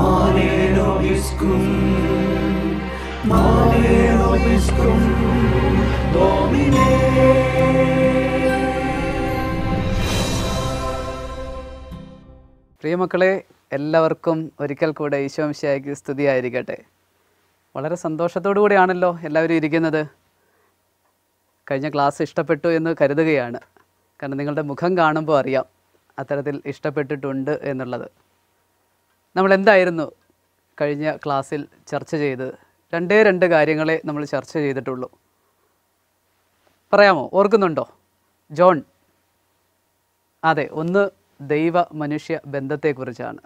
പ്രിയമക്കളെ എല്ലാവർക്കും ഒരിക്കൽ കൂടെ ഈശോംശിയായിക്ക് സ്തുതിയായിരിക്കട്ടെ വളരെ സന്തോഷത്തോടു കൂടിയാണല്ലോ എല്ലാവരും ഇരിക്കുന്നത് കഴിഞ്ഞ ക്ലാസ് ഇഷ്ടപ്പെട്ടു എന്ന് കരുതുകയാണ് കാരണം നിങ്ങളുടെ മുഖം കാണുമ്പോൾ അറിയാം അത്തരത്തിൽ ഇഷ്ടപ്പെട്ടിട്ടുണ്ട് എന്നുള്ളത് നമ്മൾ എന്തായിരുന്നു കഴിഞ്ഞ ക്ലാസ്സിൽ ചർച്ച ചെയ്ത് രണ്ടേ രണ്ട് കാര്യങ്ങളെ നമ്മൾ ചർച്ച ചെയ്തിട്ടുള്ളൂ പറയാമോ ഓർക്കുന്നുണ്ടോ ജോൺ അതെ ഒന്ന് ദൈവ മനുഷ്യ ബന്ധത്തെക്കുറിച്ചാണ്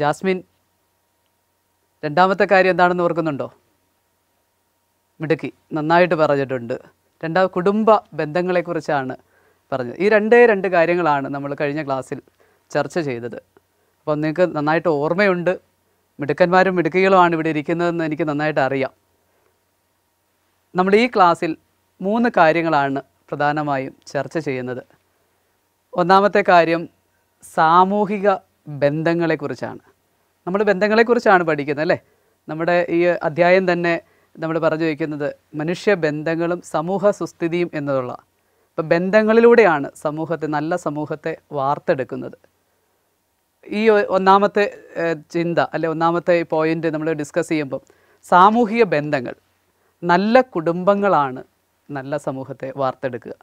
ജാസ്മിൻ രണ്ടാമത്തെ കാര്യം എന്താണെന്ന് ഓർക്കുന്നുണ്ടോ മിടുക്കി നന്നായിട്ട് പറഞ്ഞിട്ടുണ്ട് രണ്ടാമത് കുടുംബ ബന്ധങ്ങളെക്കുറിച്ചാണ് പറഞ്ഞത് ഈ രണ്ടേ രണ്ട് കാര്യങ്ങളാണ് നമ്മൾ കഴിഞ്ഞ ക്ലാസ്സിൽ ചർച്ച ചെയ്തത് അപ്പം നിങ്ങൾക്ക് നന്നായിട്ട് ഓർമ്മയുണ്ട് മിടുക്കന്മാരും മിടുക്കികളുമാണ് ഇവിടെ ഇരിക്കുന്നതെന്ന് എനിക്ക് നന്നായിട്ട് അറിയാം നമ്മൾ ഈ ക്ലാസ്സിൽ മൂന്ന് കാര്യങ്ങളാണ് പ്രധാനമായും ചർച്ച ചെയ്യുന്നത് ഒന്നാമത്തെ കാര്യം സാമൂഹിക ബന്ധങ്ങളെക്കുറിച്ചാണ് നമ്മൾ ബന്ധങ്ങളെക്കുറിച്ചാണ് പഠിക്കുന്നത് അല്ലേ നമ്മുടെ ഈ അധ്യായം തന്നെ നമ്മൾ പറഞ്ഞു വയ്ക്കുന്നത് മനുഷ്യ ബന്ധങ്ങളും സമൂഹ സുസ്ഥിതിയും എന്നതുള്ള അപ്പോൾ ബന്ധങ്ങളിലൂടെയാണ് സമൂഹത്തെ നല്ല സമൂഹത്തെ വാർത്തെടുക്കുന്നത് ഈ ഒന്നാമത്തെ ചിന്ത അല്ലെ ഒന്നാമത്തെ പോയിന്റ് നമ്മൾ ഡിസ്കസ് ചെയ്യുമ്പോൾ സാമൂഹിക ബന്ധങ്ങൾ നല്ല കുടുംബങ്ങളാണ് നല്ല സമൂഹത്തെ വാർത്തെടുക്കുക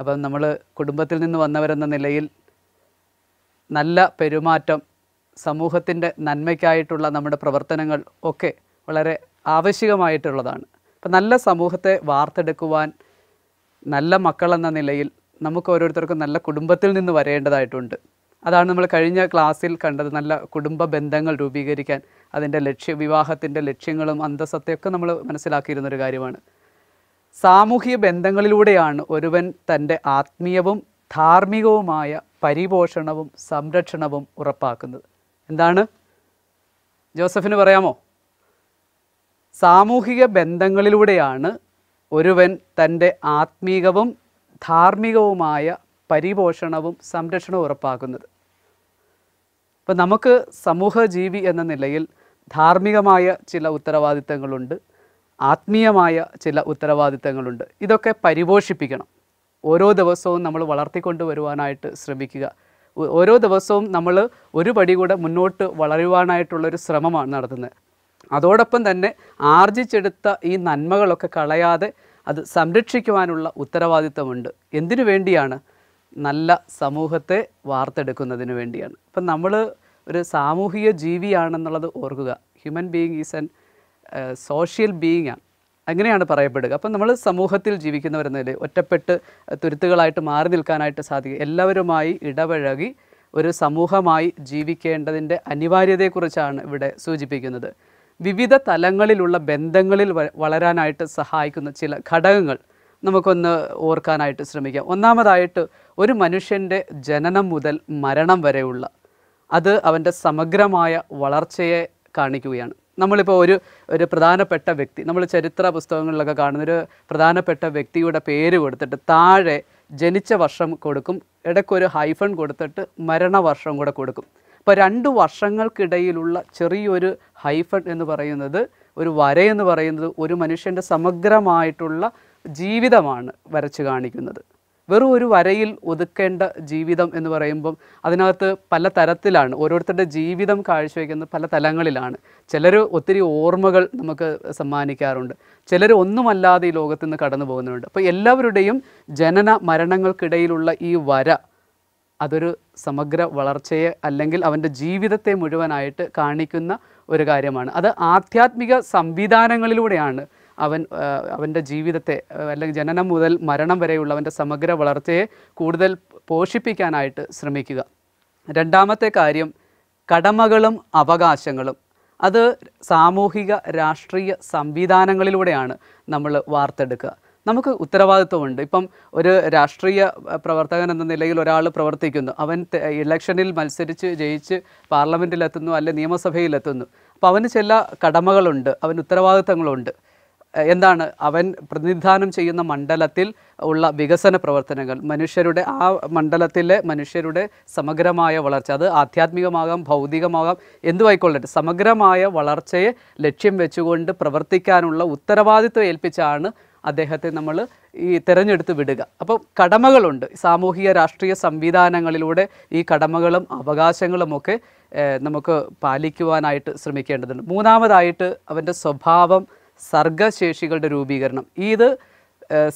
അപ്പം നമ്മൾ കുടുംബത്തിൽ നിന്ന് വന്നവരെന്ന നിലയിൽ നല്ല പെരുമാറ്റം സമൂഹത്തിൻ്റെ നന്മയ്ക്കായിട്ടുള്ള നമ്മുടെ പ്രവർത്തനങ്ങൾ ഒക്കെ വളരെ ആവശ്യകമായിട്ടുള്ളതാണ് അപ്പം നല്ല സമൂഹത്തെ വാർത്തെടുക്കുവാൻ നല്ല മക്കളെന്ന നിലയിൽ നമുക്ക് ഓരോരുത്തർക്കും നല്ല കുടുംബത്തിൽ നിന്ന് വരേണ്ടതായിട്ടുണ്ട് അതാണ് നമ്മൾ കഴിഞ്ഞ ക്ലാസ്സിൽ കണ്ടത് നല്ല കുടുംബ ബന്ധങ്ങൾ രൂപീകരിക്കാൻ അതിൻ്റെ ലക്ഷ്യ വിവാഹത്തിൻ്റെ ലക്ഷ്യങ്ങളും അന്തസ്സത്തെയൊക്കെ നമ്മൾ മനസ്സിലാക്കിയിരുന്നൊരു കാര്യമാണ് സാമൂഹിക ബന്ധങ്ങളിലൂടെയാണ് ഒരുവൻ തൻ്റെ ആത്മീയവും ധാർമ്മികവുമായ പരിപോഷണവും സംരക്ഷണവും ഉറപ്പാക്കുന്നത് എന്താണ് ജോസഫിന് പറയാമോ സാമൂഹിക ബന്ധങ്ങളിലൂടെയാണ് ഒരുവൻ തൻ്റെ ആത്മീകവും ധാർമ്മികവുമായ പരിപോഷണവും സംരക്ഷണവും ഉറപ്പാക്കുന്നത് അപ്പോൾ നമുക്ക് സമൂഹജീവി എന്ന നിലയിൽ ധാർമ്മികമായ ചില ഉത്തരവാദിത്തങ്ങളുണ്ട് ആത്മീയമായ ചില ഉത്തരവാദിത്തങ്ങളുണ്ട് ഇതൊക്കെ പരിപോഷിപ്പിക്കണം ഓരോ ദിവസവും നമ്മൾ വളർത്തിക്കൊണ്ട് വരുവാനായിട്ട് ശ്രമിക്കുക ഓരോ ദിവസവും നമ്മൾ ഒരു പടി കൂടെ മുന്നോട്ട് വളരുവാനായിട്ടുള്ളൊരു ശ്രമമാണ് നടത്തുന്നത് അതോടൊപ്പം തന്നെ ആർജിച്ചെടുത്ത ഈ നന്മകളൊക്കെ കളയാതെ അത് സംരക്ഷിക്കുവാനുള്ള ഉത്തരവാദിത്തമുണ്ട് എന്തിനു വേണ്ടിയാണ് നല്ല സമൂഹത്തെ വാർത്തെടുക്കുന്നതിന് വേണ്ടിയാണ് അപ്പം നമ്മൾ ഒരു സാമൂഹിക ജീവിയാണെന്നുള്ളത് ഓർക്കുക human being is an social being ആണ് അങ്ങനെയാണ് പറയപ്പെടുക അപ്പം നമ്മൾ സമൂഹത്തിൽ ജീവിക്കുന്നവരെന്നതിൽ ഒറ്റപ്പെട്ട് തുരുത്തുകളായിട്ട് മാറി നിൽക്കാനായിട്ട് സാധിക്കും എല്ലാവരുമായി ഇടപഴകി ഒരു സമൂഹമായി ജീവിക്കേണ്ടതിൻ്റെ അനിവാര്യതയെക്കുറിച്ചാണ് ഇവിടെ സൂചിപ്പിക്കുന്നത് വിവിധ തലങ്ങളിലുള്ള ബന്ധങ്ങളിൽ വളരാനായിട്ട് സഹായിക്കുന്ന ചില ഘടകങ്ങൾ നമുക്കൊന്ന് ഓർക്കാനായിട്ട് ശ്രമിക്കാം ഒന്നാമതായിട്ട് ഒരു മനുഷ്യൻ്റെ ജനനം മുതൽ മരണം വരെയുള്ള അത് അവൻ്റെ സമഗ്രമായ വളർച്ചയെ കാണിക്കുകയാണ് നമ്മളിപ്പോൾ ഒരു ഒരു പ്രധാനപ്പെട്ട വ്യക്തി നമ്മൾ ചരിത്ര പുസ്തകങ്ങളിലൊക്കെ കാണുന്ന ഒരു പ്രധാനപ്പെട്ട വ്യക്തിയുടെ പേര് കൊടുത്തിട്ട് താഴെ ജനിച്ച വർഷം കൊടുക്കും ഇടയ്ക്കൊരു ഹൈഫൺ കൊടുത്തിട്ട് മരണവർഷം കൂടെ കൊടുക്കും അപ്പോൾ രണ്ട് വർഷങ്ങൾക്കിടയിലുള്ള ചെറിയൊരു ഹൈഫൺ എന്ന് പറയുന്നത് ഒരു വരയെന്ന് എന്ന് പറയുന്നത് ഒരു മനുഷ്യൻ്റെ സമഗ്രമായിട്ടുള്ള ജീവിതമാണ് വരച്ച് കാണിക്കുന്നത് വെറും ഒരു വരയിൽ ഒതുക്കേണ്ട ജീവിതം എന്ന് പറയുമ്പം അതിനകത്ത് പല തരത്തിലാണ് ഓരോരുത്തരുടെ ജീവിതം കാഴ്ചവെക്കുന്നത് പല തലങ്ങളിലാണ് ചിലർ ഒത്തിരി ഓർമ്മകൾ നമുക്ക് സമ്മാനിക്കാറുണ്ട് ചിലർ ഒന്നുമല്ലാതെ ഈ ലോകത്ത് നിന്ന് കടന്നു പോകുന്നുണ്ട് അപ്പോൾ എല്ലാവരുടെയും ജനന മരണങ്ങൾക്കിടയിലുള്ള ഈ വര അതൊരു സമഗ്ര വളർച്ചയെ അല്ലെങ്കിൽ അവൻ്റെ ജീവിതത്തെ മുഴുവനായിട്ട് കാണിക്കുന്ന ഒരു കാര്യമാണ് അത് ആധ്യാത്മിക സംവിധാനങ്ങളിലൂടെയാണ് അവൻ അവൻ്റെ ജീവിതത്തെ അല്ലെങ്കിൽ ജനനം മുതൽ മരണം വരെയുള്ള അവൻ്റെ സമഗ്ര വളർച്ചയെ കൂടുതൽ പോഷിപ്പിക്കാനായിട്ട് ശ്രമിക്കുക രണ്ടാമത്തെ കാര്യം കടമകളും അവകാശങ്ങളും അത് സാമൂഹിക രാഷ്ട്രീയ സംവിധാനങ്ങളിലൂടെയാണ് നമ്മൾ വാർത്തെടുക്കുക നമുക്ക് ഉത്തരവാദിത്വമുണ്ട് ഇപ്പം ഒരു രാഷ്ട്രീയ പ്രവർത്തകൻ എന്ന നിലയിൽ ഒരാൾ പ്രവർത്തിക്കുന്നു അവൻ ഇലക്ഷനിൽ മത്സരിച്ച് ജയിച്ച് പാർലമെൻറ്റിലെത്തുന്നു അല്ലെ നിയമസഭയിലെത്തുന്നു അപ്പോൾ അവന് ചില കടമകളുണ്ട് അവന് ഉത്തരവാദിത്തങ്ങളുണ്ട് എന്താണ് അവൻ പ്രതിനിധാനം ചെയ്യുന്ന മണ്ഡലത്തിൽ ഉള്ള വികസന പ്രവർത്തനങ്ങൾ മനുഷ്യരുടെ ആ മണ്ഡലത്തിലെ മനുഷ്യരുടെ സമഗ്രമായ വളർച്ച അത് ആധ്യാത്മികമാകാം ഭൗതികമാകാം എന്തുമായിക്കൊള്ളട്ടെ സമഗ്രമായ വളർച്ചയെ ലക്ഷ്യം വെച്ചുകൊണ്ട് പ്രവർത്തിക്കാനുള്ള ഉത്തരവാദിത്വം ഏൽപ്പിച്ചാണ് അദ്ദേഹത്തെ നമ്മൾ ഈ തിരഞ്ഞെടുത്ത് വിടുക അപ്പോൾ കടമകളുണ്ട് സാമൂഹിക രാഷ്ട്രീയ സംവിധാനങ്ങളിലൂടെ ഈ കടമകളും അവകാശങ്ങളുമൊക്കെ നമുക്ക് പാലിക്കുവാനായിട്ട് ശ്രമിക്കേണ്ടതുണ്ട് മൂന്നാമതായിട്ട് അവൻ്റെ സ്വഭാവം സർഗശേഷികളുടെ രൂപീകരണം ഇത്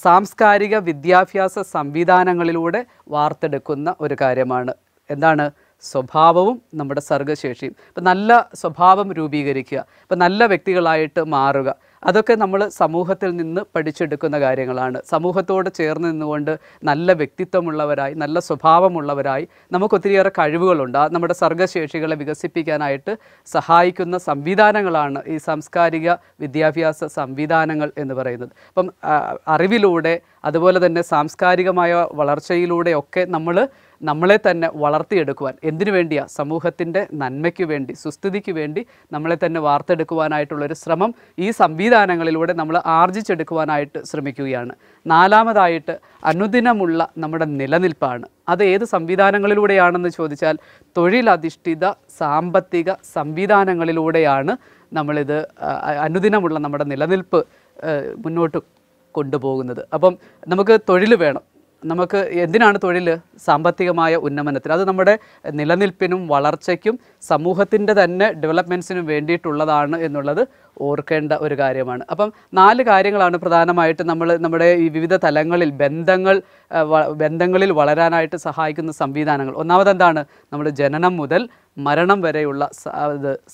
സാംസ്കാരിക വിദ്യാഭ്യാസ സംവിധാനങ്ങളിലൂടെ വാർത്തെടുക്കുന്ന ഒരു കാര്യമാണ് എന്താണ് സ്വഭാവവും നമ്മുടെ സർഗശേഷിയും ഇപ്പം നല്ല സ്വഭാവം രൂപീകരിക്കുക ഇപ്പം നല്ല വ്യക്തികളായിട്ട് മാറുക അതൊക്കെ നമ്മൾ സമൂഹത്തിൽ നിന്ന് പഠിച്ചെടുക്കുന്ന കാര്യങ്ങളാണ് സമൂഹത്തോട് ചേർന്ന് നിന്നുകൊണ്ട് നല്ല വ്യക്തിത്വമുള്ളവരായി നല്ല സ്വഭാവമുള്ളവരായി നമുക്ക് ഒത്തിരിയേറെ കഴിവുകളുണ്ട് ആ നമ്മുടെ സർഗശേഷികളെ വികസിപ്പിക്കാനായിട്ട് സഹായിക്കുന്ന സംവിധാനങ്ങളാണ് ഈ സാംസ്കാരിക വിദ്യാഭ്യാസ സംവിധാനങ്ങൾ എന്ന് പറയുന്നത് അപ്പം അറിവിലൂടെ അതുപോലെ തന്നെ സാംസ്കാരികമായ വളർച്ചയിലൂടെയൊക്കെ നമ്മൾ നമ്മളെ തന്നെ വളർത്തിയെടുക്കുവാൻ എന്തിനു വേണ്ടിയാ സമൂഹത്തിൻ്റെ നന്മയ്ക്ക് വേണ്ടി സുസ്ഥിതിക്ക് വേണ്ടി നമ്മളെ തന്നെ വാർത്തെടുക്കുവാനായിട്ടുള്ളൊരു ശ്രമം ഈ സംവിധാനങ്ങളിലൂടെ നമ്മൾ ആർജിച്ചെടുക്കുവാനായിട്ട് ശ്രമിക്കുകയാണ് നാലാമതായിട്ട് അനുദിനമുള്ള നമ്മുടെ നിലനിൽപ്പാണ് അത് ഏത് സംവിധാനങ്ങളിലൂടെയാണെന്ന് ചോദിച്ചാൽ തൊഴിലധിഷ്ഠിത സാമ്പത്തിക സംവിധാനങ്ങളിലൂടെയാണ് നമ്മളിത് അനുദിനമുള്ള നമ്മുടെ നിലനിൽപ്പ് മുന്നോട്ട് കൊണ്ടുപോകുന്നത് അപ്പം നമുക്ക് തൊഴിൽ വേണം നമുക്ക് എന്തിനാണ് തൊഴിൽ സാമ്പത്തികമായ ഉന്നമനത്തിന് അത് നമ്മുടെ നിലനിൽപ്പിനും വളർച്ചയ്ക്കും സമൂഹത്തിൻ്റെ തന്നെ ഡെവലപ്മെൻസിനും വേണ്ടിയിട്ടുള്ളതാണ് എന്നുള്ളത് ഓർക്കേണ്ട ഒരു കാര്യമാണ് അപ്പം നാല് കാര്യങ്ങളാണ് പ്രധാനമായിട്ട് നമ്മൾ നമ്മുടെ ഈ വിവിധ തലങ്ങളിൽ ബന്ധങ്ങൾ ബന്ധങ്ങളിൽ വളരാനായിട്ട് സഹായിക്കുന്ന സംവിധാനങ്ങൾ ഒന്നാമതെന്താണ് എന്താണ് നമ്മൾ ജനനം മുതൽ മരണം വരെയുള്ള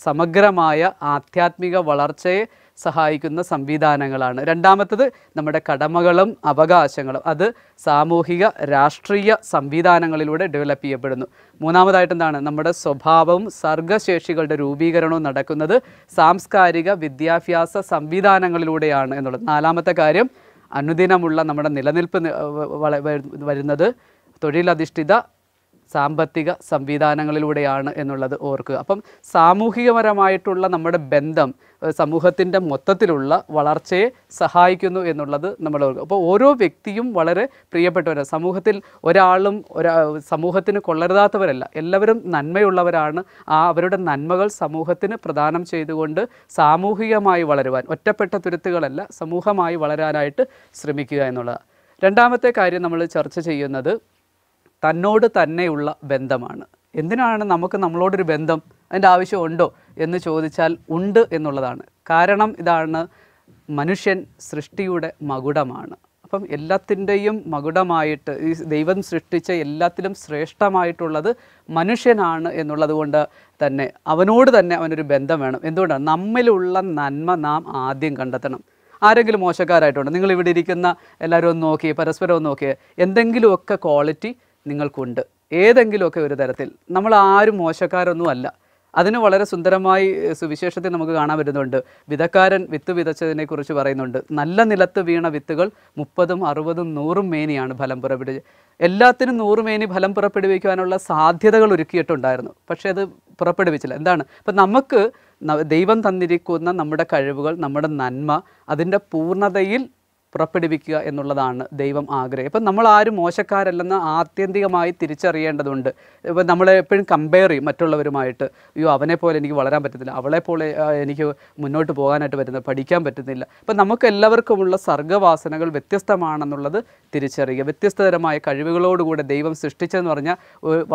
സമഗ്രമായ ആധ്യാത്മിക വളർച്ചയെ സഹായിക്കുന്ന സംവിധാനങ്ങളാണ് രണ്ടാമത്തത് നമ്മുടെ കടമകളും അവകാശങ്ങളും അത് സാമൂഹിക രാഷ്ട്രീയ സംവിധാനങ്ങളിലൂടെ ഡെവലപ്പ് ചെയ്യപ്പെടുന്നു മൂന്നാമതായിട്ട് എന്താണ് നമ്മുടെ സ്വഭാവവും സർഗശേഷികളുടെ രൂപീകരണവും നടക്കുന്നത് സാംസ്കാരിക വിദ്യാഭ്യാസ സംവിധാനങ്ങളിലൂടെയാണ് എന്നുള്ളത് നാലാമത്തെ കാര്യം അനുദിനമുള്ള നമ്മുടെ നിലനിൽപ്പ് വരുന്നത് തൊഴിലധിഷ്ഠിത സാമ്പത്തിക സംവിധാനങ്ങളിലൂടെയാണ് എന്നുള്ളത് ഓർക്കുക അപ്പം സാമൂഹികപരമായിട്ടുള്ള നമ്മുടെ ബന്ധം സമൂഹത്തിൻ്റെ മൊത്തത്തിലുള്ള വളർച്ചയെ സഹായിക്കുന്നു എന്നുള്ളത് നമ്മൾ ഓർക്കുക അപ്പോൾ ഓരോ വ്യക്തിയും വളരെ പ്രിയപ്പെട്ടവരാണ് സമൂഹത്തിൽ ഒരാളും ഒരാ സമൂഹത്തിന് കൊള്ളരുതാത്തവരല്ല എല്ലാവരും നന്മയുള്ളവരാണ് ആ അവരുടെ നന്മകൾ സമൂഹത്തിന് പ്രദാനം ചെയ്തുകൊണ്ട് സാമൂഹികമായി വളരുവാൻ ഒറ്റപ്പെട്ട തുരുത്തുകളല്ല സമൂഹമായി വളരാനായിട്ട് ശ്രമിക്കുക എന്നുള്ളതാണ് രണ്ടാമത്തെ കാര്യം നമ്മൾ ചർച്ച ചെയ്യുന്നത് തന്നോട് തന്നെയുള്ള ബന്ധമാണ് എന്തിനാണ് നമുക്ക് നമ്മളോടൊരു ബന്ധം അതിൻ്റെ ആവശ്യമുണ്ടോ എന്ന് ചോദിച്ചാൽ ഉണ്ട് എന്നുള്ളതാണ് കാരണം ഇതാണ് മനുഷ്യൻ സൃഷ്ടിയുടെ മകുടമാണ് അപ്പം എല്ലാത്തിൻ്റെയും മകുടമായിട്ട് ഈ ദൈവം സൃഷ്ടിച്ച എല്ലാത്തിലും ശ്രേഷ്ഠമായിട്ടുള്ളത് മനുഷ്യനാണ് എന്നുള്ളത് കൊണ്ട് തന്നെ അവനോട് തന്നെ അവനൊരു ബന്ധം വേണം എന്തുകൊണ്ടാണ് നമ്മിലുള്ള നന്മ നാം ആദ്യം കണ്ടെത്തണം ആരെങ്കിലും മോശക്കാരായിട്ടുണ്ട് നിങ്ങൾ ഇവിടെ ഇരിക്കുന്ന എല്ലാവരും ഒന്ന് നോക്കി പരസ്പരം ഒന്ന് നോക്കിയേ എന്തെങ്കിലുമൊക്കെ ക്വാളിറ്റി നിങ്ങൾക്കുണ്ട് ഏതെങ്കിലുമൊക്കെ ഒരു തരത്തിൽ നമ്മൾ ആരും മോശക്കാരൊന്നും അല്ല അതിന് വളരെ സുന്ദരമായി സുവിശേഷത്തെ നമുക്ക് കാണാൻ പറ്റുന്നുണ്ട് വിധക്കാരൻ വിത്ത് വിതച്ചതിനെക്കുറിച്ച് പറയുന്നുണ്ട് നല്ല നിലത്ത് വീണ വിത്തുകൾ മുപ്പതും അറുപതും നൂറും മേനിയാണ് ഫലം പുറപ്പെടുവി എല്ലാത്തിനും നൂറ് മേനി ഫലം പുറപ്പെടുവിക്കുവാനുള്ള സാധ്യതകൾ ഒരുക്കിയിട്ടുണ്ടായിരുന്നു പക്ഷേ അത് പുറപ്പെടുവിച്ചില്ല എന്താണ് ഇപ്പം നമുക്ക് ദൈവം തന്നിരിക്കുന്ന നമ്മുടെ കഴിവുകൾ നമ്മുടെ നന്മ അതിൻ്റെ പൂർണ്ണതയിൽ പുറപ്പെടുവിക്കുക എന്നുള്ളതാണ് ദൈവം ആഗ്രഹം ഇപ്പം നമ്മൾ ആരും മോശക്കാരല്ലെന്ന് ആത്യന്തികമായി തിരിച്ചറിയേണ്ടതുണ്ട് ഇപ്പം നമ്മളെ എപ്പോഴും കമ്പയർ ചെയ്യും മറ്റുള്ളവരുമായിട്ട് അയ്യോ അവനെ പോലെ എനിക്ക് വളരാൻ പറ്റുന്നില്ല അവളെ പോലെ എനിക്ക് മുന്നോട്ട് പോകാനായിട്ട് പറ്റുന്നില്ല പഠിക്കാൻ പറ്റുന്നില്ല ഇപ്പം നമുക്ക് എല്ലാവർക്കുമുള്ള സർഗവാസനകൾ വ്യത്യസ്തമാണെന്നുള്ളത് തിരിച്ചറിയുക വ്യത്യസ്തതരമായ കഴിവുകളോടുകൂടെ ദൈവം സൃഷ്ടിച്ചതെന്ന് പറഞ്ഞാൽ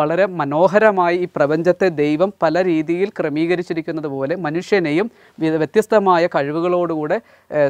വളരെ മനോഹരമായി ഈ പ്രപഞ്ചത്തെ ദൈവം പല രീതിയിൽ ക്രമീകരിച്ചിരിക്കുന്നത് പോലെ മനുഷ്യനെയും വ്യത്യസ്തമായ കഴിവുകളോടുകൂടെ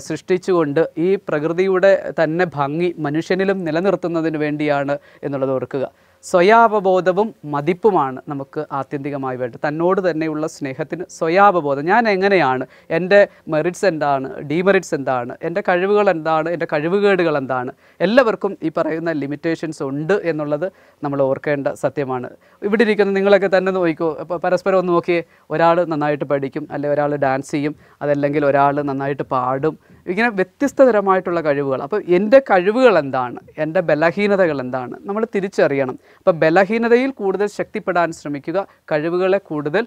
സൃഷ്ടിച്ചുകൊണ്ട് ഈ പ്രകൃതി പ്രകൃതിയുടെ തന്നെ ഭംഗി മനുഷ്യനിലും നിലനിർത്തുന്നതിന് വേണ്ടിയാണ് എന്നുള്ളത് ഓർക്കുക സ്വയാവബോധവും മതിപ്പുമാണ് നമുക്ക് ആത്യന്തികമായി വേണ്ടത് തന്നോട് തന്നെയുള്ള സ്നേഹത്തിന് സ്വയാവബോധം ഞാൻ എങ്ങനെയാണ് എൻ്റെ മെറിറ്റ്സ് എന്താണ് ഡിമെറിറ്റ്സ് എന്താണ് എൻ്റെ കഴിവുകൾ എന്താണ് എൻ്റെ കഴിവുകേടുകൾ എന്താണ് എല്ലാവർക്കും ഈ പറയുന്ന ലിമിറ്റേഷൻസ് ഉണ്ട് എന്നുള്ളത് നമ്മൾ ഓർക്കേണ്ട സത്യമാണ് ഇവിടെ ഇരിക്കുന്ന നിങ്ങളൊക്കെ തന്നെ നോക്കിക്കോ പരസ്പരം ഒന്ന് നോക്കിയേ ഒരാൾ നന്നായിട്ട് പഠിക്കും അല്ലെങ്കിൽ ഒരാൾ ഡാൻസ് ചെയ്യും അതല്ലെങ്കിൽ ഒരാൾ നന്നായിട്ട് പാടും ഇങ്ങനെ വ്യത്യസ്തതരമായിട്ടുള്ള കഴിവുകൾ അപ്പോൾ എൻ്റെ കഴിവുകൾ എന്താണ് എൻ്റെ ബലഹീനതകൾ എന്താണ് നമ്മൾ തിരിച്ചറിയണം അപ്പോൾ ബലഹീനതയിൽ കൂടുതൽ ശക്തിപ്പെടാൻ ശ്രമിക്കുക കഴിവുകളെ കൂടുതൽ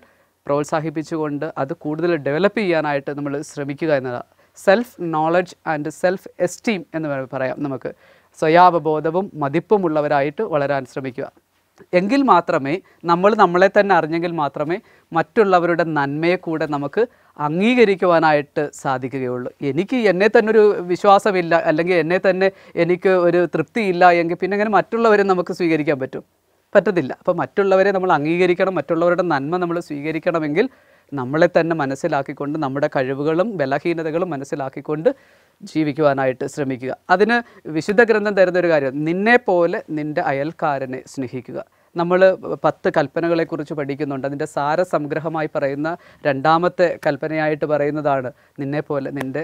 പ്രോത്സാഹിപ്പിച്ചുകൊണ്ട് അത് കൂടുതൽ ഡെവലപ്പ് ചെയ്യാനായിട്ട് നമ്മൾ ശ്രമിക്കുക എന്നതാണ് self knowledge and self esteem എന്ന് പറയാം നമുക്ക് സ്വയാവബോധവും മതിപ്പുമുള്ളവരായിട്ട് വളരാൻ ശ്രമിക്കുക എങ്കിൽ മാത്രമേ നമ്മൾ നമ്മളെ തന്നെ അറിഞ്ഞെങ്കിൽ മാത്രമേ മറ്റുള്ളവരുടെ നന്മയെ കൂടെ നമുക്ക് അംഗീകരിക്കുവാനായിട്ട് സാധിക്കുകയുള്ളൂ എനിക്ക് എന്നെ തന്നെ ഒരു വിശ്വാസമില്ല അല്ലെങ്കിൽ എന്നെ തന്നെ എനിക്ക് ഒരു തൃപ്തിയില്ല എങ്കിൽ പിന്നെ അങ്ങനെ മറ്റുള്ളവരെ നമുക്ക് സ്വീകരിക്കാൻ പറ്റും പറ്റത്തില്ല അപ്പോൾ മറ്റുള്ളവരെ നമ്മൾ അംഗീകരിക്കണം മറ്റുള്ളവരുടെ നന്മ നമ്മൾ സ്വീകരിക്കണമെങ്കിൽ നമ്മളെ തന്നെ മനസ്സിലാക്കിക്കൊണ്ട് നമ്മുടെ കഴിവുകളും ബലഹീനതകളും മനസ്സിലാക്കിക്കൊണ്ട് ജീവിക്കുവാനായിട്ട് ശ്രമിക്കുക അതിന് വിശുദ്ധ ഗ്രന്ഥം തരുന്ന ഒരു കാര്യം നിന്നെ പോലെ നിൻ്റെ അയൽക്കാരനെ സ്നേഹിക്കുക നമ്മൾ പത്ത് കൽപ്പനകളെക്കുറിച്ച് പഠിക്കുന്നുണ്ട് അതിൻ്റെ സംഗ്രഹമായി പറയുന്ന രണ്ടാമത്തെ കൽപ്പനയായിട്ട് പറയുന്നതാണ് നിന്നെപ്പോലെ നിൻ്റെ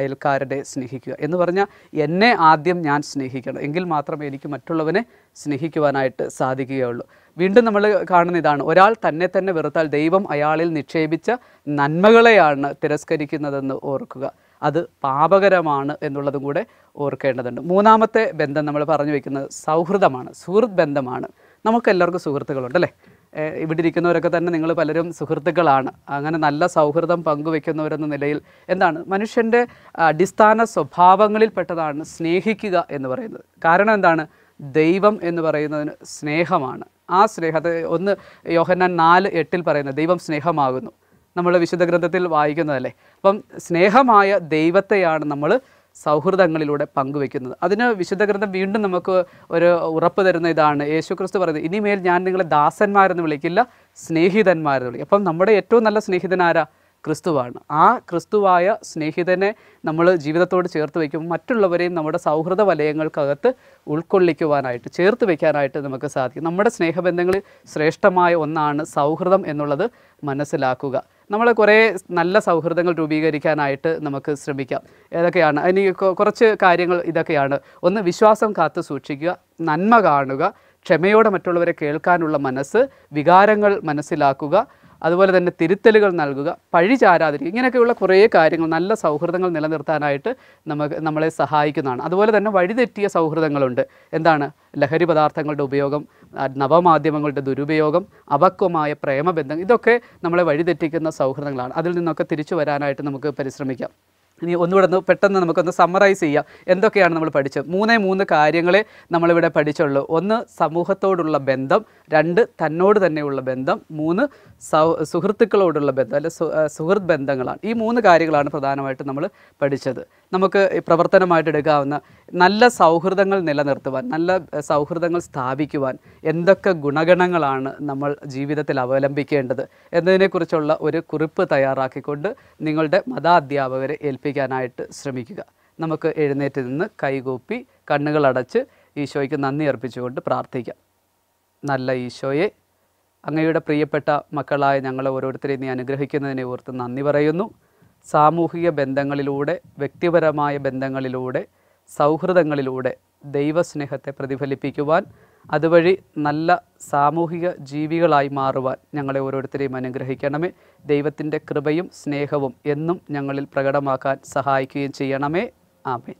അയൽക്കാരനെ സ്നേഹിക്കുക എന്ന് പറഞ്ഞാൽ എന്നെ ആദ്യം ഞാൻ സ്നേഹിക്കണം എങ്കിൽ മാത്രമേ എനിക്ക് മറ്റുള്ളവനെ സ്നേഹിക്കുവാനായിട്ട് സാധിക്കുകയുള്ളൂ വീണ്ടും നമ്മൾ കാണുന്ന ഇതാണ് ഒരാൾ തന്നെ തന്നെ വെറുത്താൽ ദൈവം അയാളിൽ നിക്ഷേപിച്ച നന്മകളെയാണ് തിരസ്കരിക്കുന്നതെന്ന് ഓർക്കുക അത് പാപകരമാണ് എന്നുള്ളതും കൂടെ ഓർക്കേണ്ടതുണ്ട് മൂന്നാമത്തെ ബന്ധം നമ്മൾ പറഞ്ഞു വയ്ക്കുന്നത് സൗഹൃദമാണ് സുഹൃത് ബന്ധമാണ് നമുക്കെല്ലാവർക്കും സുഹൃത്തുക്കളുണ്ട് അല്ലേ ഇവിടെ ഇരിക്കുന്നവരൊക്കെ തന്നെ നിങ്ങൾ പലരും സുഹൃത്തുക്കളാണ് അങ്ങനെ നല്ല സൗഹൃദം പങ്കുവെക്കുന്നവരെന്ന നിലയിൽ എന്താണ് മനുഷ്യൻ്റെ അടിസ്ഥാന സ്വഭാവങ്ങളിൽപ്പെട്ടതാണ് സ്നേഹിക്കുക എന്ന് പറയുന്നത് കാരണം എന്താണ് ദൈവം എന്ന് പറയുന്നതിന് സ്നേഹമാണ് ആ സ്നേഹത്തെ ഒന്ന് യോഹന്നാൻ നാല് എട്ടിൽ പറയുന്നത് ദൈവം സ്നേഹമാകുന്നു നമ്മൾ വിശുദ്ധ ഗ്രന്ഥത്തിൽ വായിക്കുന്നതല്ലേ അപ്പം സ്നേഹമായ ദൈവത്തെയാണ് നമ്മൾ സൗഹൃദങ്ങളിലൂടെ പങ്കുവെക്കുന്നത് അതിന് വിശുദ്ധ ഗ്രന്ഥം വീണ്ടും നമുക്ക് ഒരു ഉറപ്പ് തരുന്ന ഇതാണ് യേശു ക്രിസ്തു പറയുന്നത് ഇനിമേൽ ഞാൻ നിങ്ങളെ ദാസന്മാരെന്ന് വിളിക്കില്ല സ്നേഹിതന്മാരെന്ന് വിളിക്കും അപ്പം നമ്മുടെ ഏറ്റവും നല്ല സ്നേഹിതനാരാ ക്രിസ്തുവാണ് ആ ക്രിസ്തുവായ സ്നേഹിതനെ നമ്മൾ ജീവിതത്തോട് ചേർത്ത് വയ്ക്കുമ്പോൾ മറ്റുള്ളവരെയും നമ്മുടെ സൗഹൃദ വലയങ്ങൾക്കകത്ത് ഉൾക്കൊള്ളിക്കുവാനായിട്ട് ചേർത്ത് വയ്ക്കാനായിട്ട് നമുക്ക് സാധിക്കും നമ്മുടെ സ്നേഹബന്ധങ്ങളിൽ ശ്രേഷ്ഠമായ ഒന്നാണ് സൗഹൃദം എന്നുള്ളത് മനസ്സിലാക്കുക നമ്മൾ കുറേ നല്ല സൗഹൃദങ്ങൾ രൂപീകരിക്കാനായിട്ട് നമുക്ക് ശ്രമിക്കാം ഏതൊക്കെയാണ് അതിന് കുറച്ച് കാര്യങ്ങൾ ഇതൊക്കെയാണ് ഒന്ന് വിശ്വാസം കാത്തു സൂക്ഷിക്കുക നന്മ കാണുക ക്ഷമയോടെ മറ്റുള്ളവരെ കേൾക്കാനുള്ള മനസ്സ് വികാരങ്ങൾ മനസ്സിലാക്കുക അതുപോലെ തന്നെ തിരുത്തലുകൾ നൽകുക ചാരാതിരിക്കുക ഇങ്ങനെയൊക്കെയുള്ള കുറേ കാര്യങ്ങൾ നല്ല സൗഹൃദങ്ങൾ നിലനിർത്താനായിട്ട് നമുക്ക് നമ്മളെ സഹായിക്കുന്നതാണ് അതുപോലെ തന്നെ വഴിതെറ്റിയ സൗഹൃദങ്ങളുണ്ട് എന്താണ് ലഹരി പദാർത്ഥങ്ങളുടെ ഉപയോഗം നവമാധ്യമങ്ങളുടെ ദുരുപയോഗം അപക്വമായ പ്രേമബന്ധം ഇതൊക്കെ നമ്മളെ വഴിതെറ്റിക്കുന്ന സൗഹൃദങ്ങളാണ് അതിൽ നിന്നൊക്കെ തിരിച്ചു വരാനായിട്ട് നമുക്ക് പരിശ്രമിക്കാം ഇനി ഒന്നുകൂടെ ഒന്ന് പെട്ടെന്ന് നമുക്കൊന്ന് സമ്മറൈസ് ചെയ്യാം എന്തൊക്കെയാണ് നമ്മൾ പഠിച്ചത് മൂന്നേ മൂന്ന് കാര്യങ്ങളെ നമ്മളിവിടെ പഠിച്ചുള്ളൂ ഒന്ന് സമൂഹത്തോടുള്ള ബന്ധം രണ്ട് തന്നോട് തന്നെയുള്ള ബന്ധം മൂന്ന് സുഹൃത്തുക്കളോടുള്ള ബന്ധം അല്ലെ സുഹൃത്ത് ബന്ധങ്ങളാണ് ഈ മൂന്ന് കാര്യങ്ങളാണ് പ്രധാനമായിട്ട് നമ്മൾ പഠിച്ചത് നമുക്ക് പ്രവർത്തനമായിട്ട് എടുക്കാവുന്ന നല്ല സൗഹൃദങ്ങൾ നിലനിർത്തുവാൻ നല്ല സൗഹൃദങ്ങൾ സ്ഥാപിക്കുവാൻ എന്തൊക്കെ ഗുണഗണങ്ങളാണ് നമ്മൾ ജീവിതത്തിൽ അവലംബിക്കേണ്ടത് എന്നതിനെക്കുറിച്ചുള്ള ഒരു കുറിപ്പ് തയ്യാറാക്കിക്കൊണ്ട് നിങ്ങളുടെ മതാധ്യാപകരെ ഏൽപ്പിക്കും പ്രവർത്തിക്കാനായിട്ട് ശ്രമിക്കുക നമുക്ക് എഴുന്നേറ്റ് നിന്ന് കൈകൂപ്പി കണ്ണുകളടച്ച് ഈശോയ്ക്ക് നന്ദി അർപ്പിച്ചുകൊണ്ട് പ്രാർത്ഥിക്കാം നല്ല ഈശോയെ അങ്ങയുടെ പ്രിയപ്പെട്ട മക്കളായ ഞങ്ങളെ ഓരോരുത്തരെയും നീ അനുഗ്രഹിക്കുന്നതിനെ ഓർത്ത് നന്ദി പറയുന്നു സാമൂഹിക ബന്ധങ്ങളിലൂടെ വ്യക്തിപരമായ ബന്ധങ്ങളിലൂടെ സൗഹൃദങ്ങളിലൂടെ ദൈവസ്നേഹത്തെ പ്രതിഫലിപ്പിക്കുവാൻ അതുവഴി നല്ല സാമൂഹിക ജീവികളായി മാറുവാൻ ഞങ്ങളെ ഓരോരുത്തരെയും അനുഗ്രഹിക്കണമേ ദൈവത്തിൻ്റെ കൃപയും സ്നേഹവും എന്നും ഞങ്ങളിൽ പ്രകടമാക്കാൻ സഹായിക്കുകയും ചെയ്യണമേ ആമേ